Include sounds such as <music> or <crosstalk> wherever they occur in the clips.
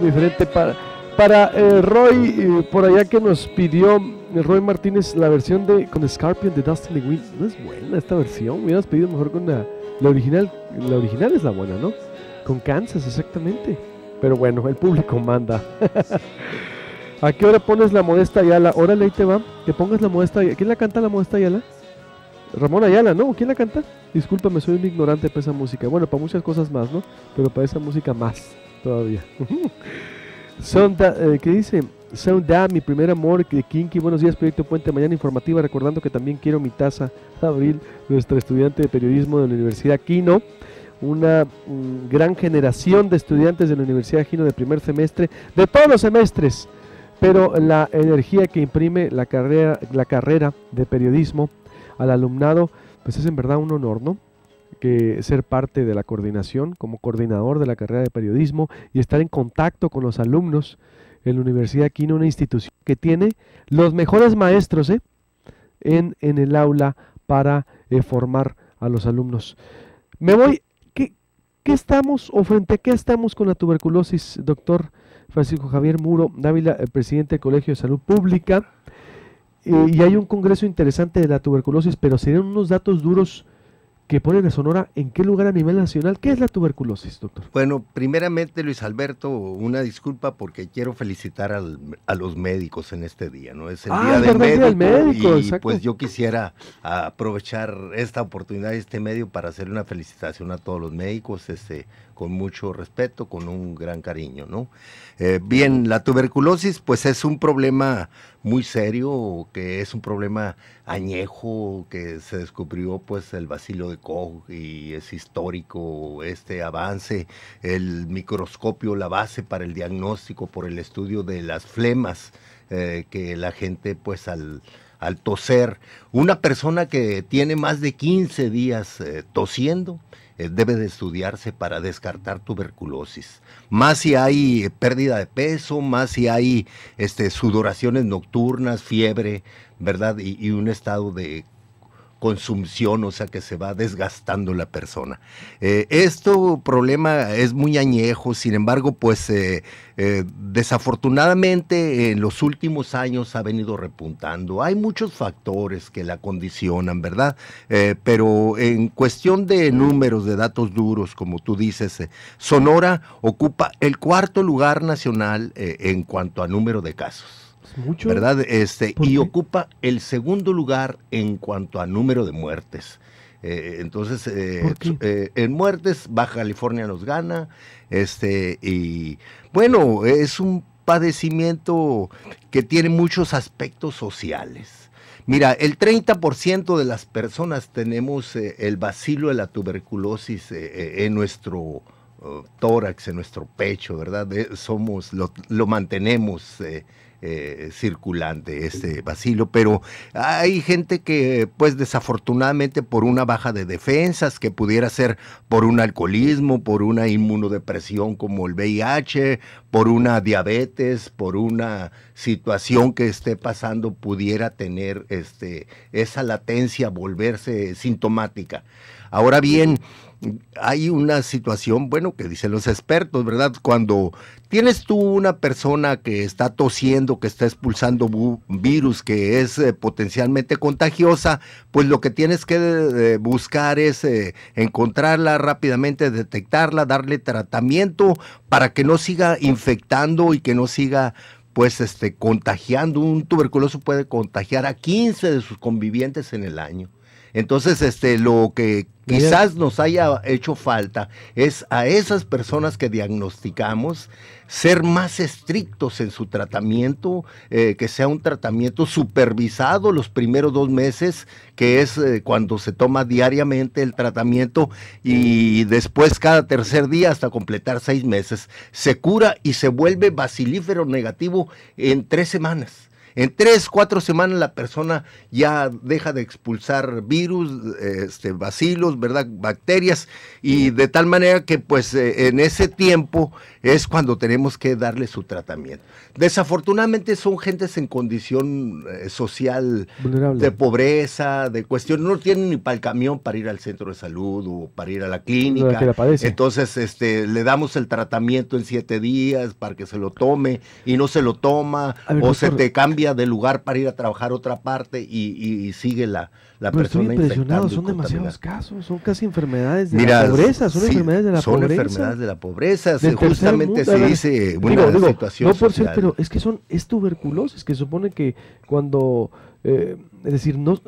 diferente para, para eh, Roy, eh, por allá que nos pidió eh, Roy Martínez la versión de con Scorpion de Dustin Lewis. No es buena esta versión, me hubieras pedido mejor con la, original. La original es la buena, ¿no? Con Kansas, exactamente. Pero bueno, el público manda. <laughs> ¿A qué hora pones la modesta Ayala? ¿Hora ahí te va. Que pongas la modesta Ayala. ¿Quién la canta la modesta Ayala? Ramón Ayala, ¿no? ¿Quién la canta? Discúlpame, soy un ignorante para esa música. Bueno, para muchas cosas más, ¿no? Pero para esa música más todavía. <laughs> eh, ¿Qué dice? Sounda, mi primer amor Kinky. Buenos días, Proyecto Puente. Mañana informativa, recordando que también quiero mi taza. <laughs> Abril, nuestro estudiante de periodismo de la Universidad Quino. Una mm, gran generación de estudiantes de la Universidad Quino de primer semestre, de todos los semestres. Pero la energía que imprime la carrera, la carrera de periodismo al alumnado, pues es en verdad un honor, ¿no? que ser parte de la coordinación como coordinador de la carrera de periodismo y estar en contacto con los alumnos en la Universidad aquí en una institución que tiene los mejores maestros ¿eh? en, el aula para eh, formar a los alumnos. Me voy, ¿qué, estamos o frente a qué estamos con la tuberculosis, doctor Francisco Javier Muro Dávila, el presidente del Colegio de Salud Pública? Eh, y hay un congreso interesante de la tuberculosis, pero serían unos datos duros que ponen a Sonora en qué lugar a nivel nacional. ¿Qué es la tuberculosis, doctor? Bueno, primeramente, Luis Alberto, una disculpa porque quiero felicitar a los médicos en este día, ¿no? Es el ah, día, del médico, Y pues yo quisiera aprovechar esta oportunidad, este medio, para hacer una felicitación a todos los médicos, este, con mucho respeto, con un gran cariño, ¿no? Eh, bien, la tuberculosis, pues es un problema muy serio, que es un problema añejo, que se descubrió pues el vacilo de Koch y es histórico este avance, el microscopio, la base para el diagnóstico por el estudio de las flemas, eh, que la gente pues al al toser. Una persona que tiene más de 15 días eh, tosiendo eh, debe de estudiarse para descartar tuberculosis. Más si hay eh, pérdida de peso, más si hay este, sudoraciones nocturnas, fiebre, ¿verdad? Y, y un estado de consumción, o sea que se va desgastando la persona. Eh, esto este problema es muy añejo, sin embargo, pues eh, eh, desafortunadamente en los últimos años ha venido repuntando. Hay muchos factores que la condicionan, ¿verdad? pero en cuestión de números, de datos duros, como tú dices, Sonora ocupa el cuarto lugar nacional en cuanto a número de casos. ¿Verdad? Este, y ocupa el segundo lugar en cuanto a número de muertes. Eh, entonces, eh, eh, en muertes, Baja California nos gana. Este, y bueno, es un padecimiento que tiene muchos aspectos sociales. Mira, el 30% de las personas tenemos el vacilo de la tuberculosis en nuestro tórax, en nuestro pecho, ¿verdad? somos, lo, lo mantenemos eh, circulante este vacilo, pero hay gente que pues desafortunadamente por una baja de defensas, que pudiera ser por un alcoholismo, por una inmunodepresión como el VIH, por una diabetes, por una situación que esté pasando, pudiera tener este, esa latencia, volverse sintomática. Ahora bien, hay una situación, bueno, que dicen los expertos, ¿verdad? Cuando tienes tú una persona que está tosiendo, que está expulsando virus, que es eh, potencialmente contagiosa, pues lo que tienes que eh, buscar es eh, encontrarla rápidamente, detectarla, darle tratamiento para que no siga infectando y que no siga pues este contagiando un tuberculoso puede contagiar a 15 de sus convivientes en el año. Entonces, este, lo que quizás nos haya hecho falta es a esas personas que diagnosticamos ser más estrictos en su tratamiento, eh, que sea un tratamiento supervisado los primeros dos meses, que es eh, cuando se toma diariamente el tratamiento y después cada tercer día hasta completar seis meses. Se cura y se vuelve basilífero negativo en tres semanas. En tres, cuatro semanas la persona ya deja de expulsar virus, este, bacilos, ¿verdad? Bacterias, y de tal manera que pues eh, en ese tiempo es cuando tenemos que darle su tratamiento. Desafortunadamente son gentes en condición eh, social de pobreza, de cuestión, no tienen ni para el camión para ir al centro de salud o para ir a la clínica. Entonces, este, le damos el tratamiento en siete días para que se lo tome y no se lo toma o se te cambia de lugar para ir a trabajar otra parte y, sigue la, la Pero persona estoy impresionado, son demasiados casos, son casi enfermedades de la pobreza, son enfermedades de la pobreza. Son enfermedades de la pobreza, justamente se dice una digo, digo, No por cierto, pero es que son, es tuberculosis, que supone que cuando, eh, es decir, no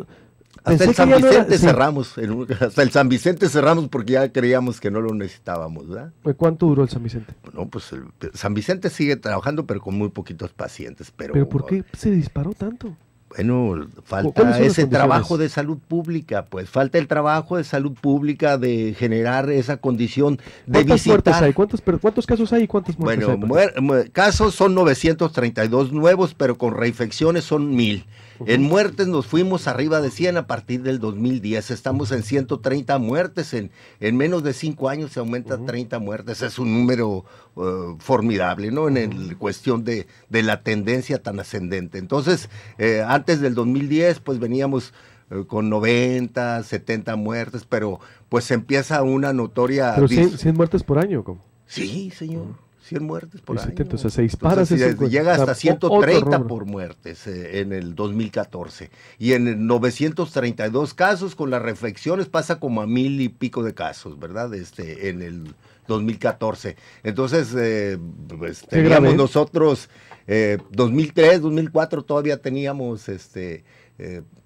hasta el San Vicente cerramos, hasta el San Vicente cerramos porque ya creíamos que no lo necesitábamos, ¿verdad? ¿Cuánto duró el San Vicente? No, pues el, San Vicente sigue trabajando, pero con muy poquitos pacientes. ¿Pero, por qué se disparó tanto? Bueno, falta ese trabajo de salud pública, pues falta el trabajo de salud pública de generar esa condición de visitar. Hay? ¿Cuántos, ¿Cuántos casos hay y cuántas muertes bueno, Bueno, casos son 932 nuevos, pero con reinfecciones son 1000. En muertes nos fuimos arriba de 100 a partir del 2010. Estamos en 130 muertes. En, en menos de 5 años se aumenta 30 muertes. Es un número eh, formidable, ¿no? En el, cuestión de, de, la tendencia tan ascendente. Entonces, eh, antes del 2010, pues veníamos eh, con 90, 70 muertes, pero pues empieza una notoria... Pero 100, 100 muertes por año, ¿cómo? Sí, señor. 100 muertes por 70, año. O sea, se dispara. Entonces, llega hasta 130 por muertes eh, en el 2014. Y en 932 casos, con las reflexiones pasa como a mil y pico de casos, ¿verdad? Este, en el 2014. Entonces, eh, pues, teníamos ¿eh? nosotros, eh, 2003, 2004 todavía teníamos este,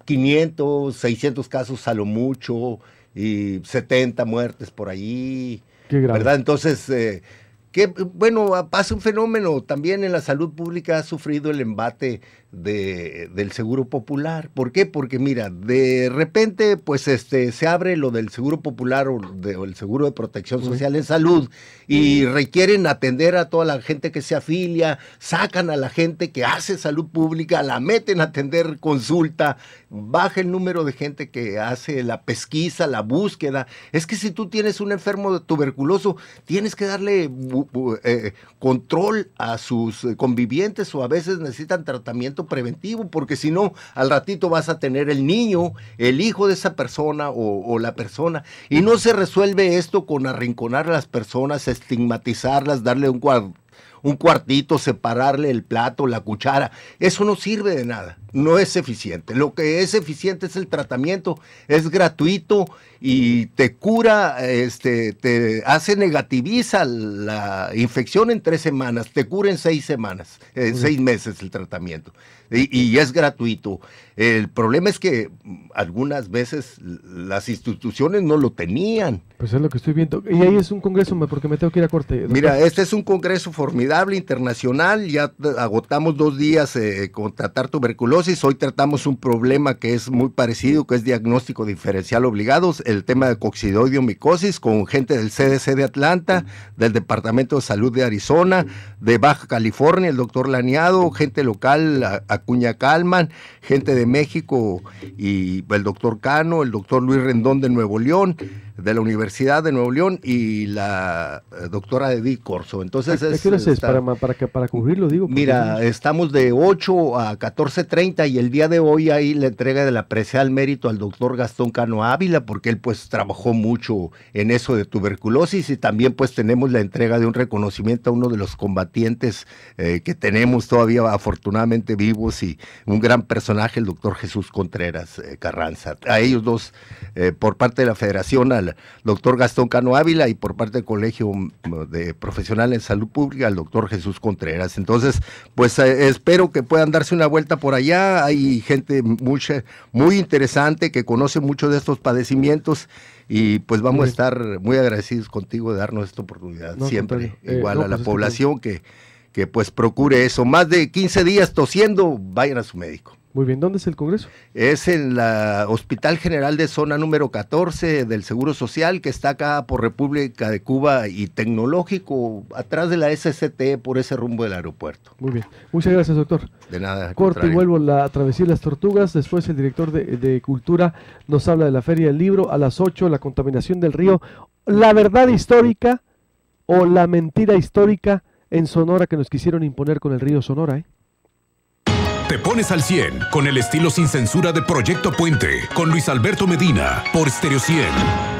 500, 600 casos a lo mucho y 70 muertes por ahí. Qué grave. ¿Verdad? Entonces que bueno, pasa un fenómeno, también en la salud pública ha sufrido el embate de, del Seguro Popular. ¿Por qué? Porque mira, de repente pues este, se abre lo del Seguro Popular o, o el Seguro de Protección Social en Salud y requieren atender a toda la gente que se afilia, sacan a la gente que hace salud pública, la meten a atender consulta baja el número de gente que hace la pesquisa, la búsqueda. Es que si tú tienes un enfermo de tuberculoso, tienes que darle eh, control a sus convivientes o a veces necesitan tratamiento preventivo, porque si no, al ratito vas a tener el niño, el hijo de esa persona o, o la persona. Y no se resuelve esto con arrinconar a las personas, estigmatizarlas, darle un cuadro un cuartito, separarle el plato, la cuchara. Eso no sirve de nada, no es eficiente. Lo que es eficiente es el tratamiento, es gratuito y te cura, este, te hace negativiza la infección en tres semanas, te cura en seis semanas, en seis meses el tratamiento. Y, es gratuito. El problema es que algunas veces las instituciones no lo tenían. Pues es lo que estoy viendo. Y ahí es un congreso, porque me tengo que ir a corte. Mira, este es un congreso formidable internacional. Ya agotamos dos días eh, con tratar tuberculosis. Hoy tratamos un problema que es muy parecido, que es diagnóstico diferencial obligados, el tema de coccidoidio con gente del CDC de Atlanta, del Departamento de Salud de Arizona, de Baja California, el doctor Laniado, gente local, Acuña Calman, gente de México y el doctor Cano, el doctor Luis Rendón de Nuevo León de la Universidad de Nuevo León y la eh, doctora Edith Corso. Entonces, ah, para, para cubrirlo? Digo, mira, estamos de 8 a 14.30 y el día de hoy hay la entrega de la presea al mérito al doctor Gastón Cano Ávila, porque él pues trabajó mucho en eso de tuberculosis y también pues tenemos la entrega de un reconocimiento a uno de los combatientes eh, que tenemos todavía afortunadamente vivos y un gran personaje, el doctor Jesús Contreras eh, Carranza. A ellos dos, por parte de la federación, al doctor Gastón Cano Ávila y por parte del Colegio mm, de Profesional en Salud Pública el doctor Jesús Contreras. Entonces, pues eh, espero que puedan darse una vuelta por allá. Hay gente muy interesante que conoce mucho de estos padecimientos y pues vamos a estar muy agradecidos contigo de darnos esta oportunidad siempre, eh, igual a la pues, población que, que pues procure eso. Más de 15 días tosiendo, vayan a su médico. Muy bien, ¿dónde es el Congreso? Es en la Hospital General de Zona número 14 del Seguro Social, que está acá por República de Cuba y Tecnológico, atrás de la SCT, por ese rumbo del aeropuerto. Muy bien, muchas gracias, doctor. De nada. Corto y vuelvo la travesía de las tortugas. Después, el director de, Cultura nos habla de la Feria del Libro a las 8, la contaminación del río, la verdad histórica o la mentira histórica en Sonora que nos quisieron imponer con el río Sonora, ¿eh? Te pones al 100 con el estilo sin censura de Proyecto Puente con Luis Alberto Medina por Stereo 100.